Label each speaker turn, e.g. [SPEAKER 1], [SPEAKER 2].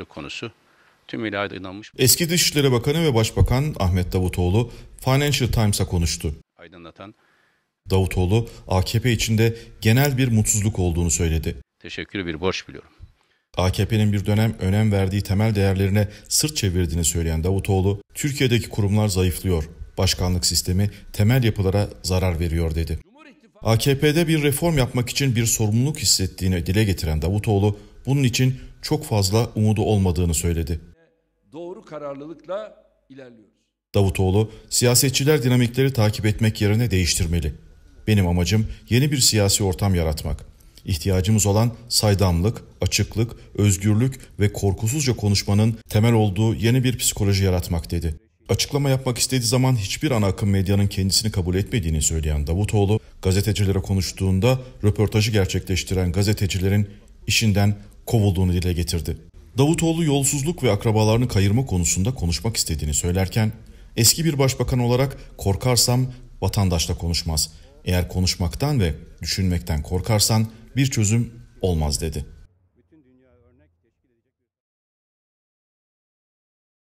[SPEAKER 1] ayrımcılık konusu tümüyle aydınlanmış.
[SPEAKER 2] Eski Dışişleri Bakanı ve Başbakan Ahmet Davutoğlu Financial Times'a konuştu. Aydınlatan Davutoğlu AKP içinde genel bir mutsuzluk olduğunu söyledi.
[SPEAKER 1] Teşekkür bir borç biliyorum.
[SPEAKER 2] AKP'nin bir dönem önem verdiği temel değerlerine sırt çevirdiğini söyleyen Davutoğlu, Türkiye'deki kurumlar zayıflıyor, başkanlık sistemi temel yapılara zarar veriyor dedi. AKP'de bir reform yapmak için bir sorumluluk hissettiğini dile getiren Davutoğlu, bunun için çok fazla umudu olmadığını söyledi.
[SPEAKER 3] Doğru kararlılıkla ilerliyoruz.
[SPEAKER 2] Davutoğlu, siyasetçiler dinamikleri takip etmek yerine değiştirmeli. Benim amacım yeni bir siyasi ortam yaratmak. İhtiyacımız olan saydamlık, açıklık, özgürlük ve korkusuzca konuşmanın temel olduğu yeni bir psikoloji yaratmak dedi. Açıklama yapmak istediği zaman hiçbir ana akım medyanın kendisini kabul etmediğini söyleyen Davutoğlu, gazetecilere konuştuğunda röportajı gerçekleştiren gazetecilerin işinden kovulduğunu dile getirdi. Davutoğlu yolsuzluk ve akrabalarını kayırma konusunda konuşmak istediğini söylerken eski bir başbakan olarak korkarsam vatandaşla konuşmaz. Eğer konuşmaktan ve düşünmekten korkarsan bir çözüm olmaz dedi.''